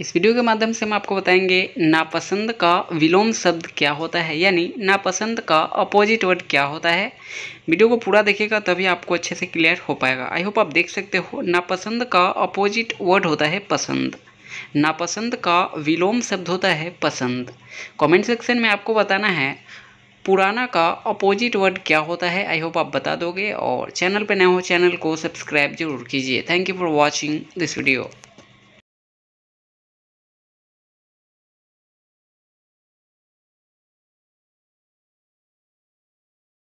इस वीडियो के माध्यम से हम आपको बताएंगे नापसंद का विलोम शब्द क्या होता है यानी नापसंद का अपोजिट वर्ड क्या होता है वीडियो को पूरा देखेगा तभी आपको अच्छे से क्लियर हो पाएगा आई होप आप देख सकते हो नापसंद का अपोजिट वर्ड होता है पसंद नापसंद का विलोम शब्द होता है पसंद कमेंट सेक्शन में आपको बताना है पुराना का अपोजिट वर्ड क्या होता है आई होप आप बता दोगे और चैनल पर नए हो चैनल को सब्सक्राइब जरूर कीजिए thank you for watching this video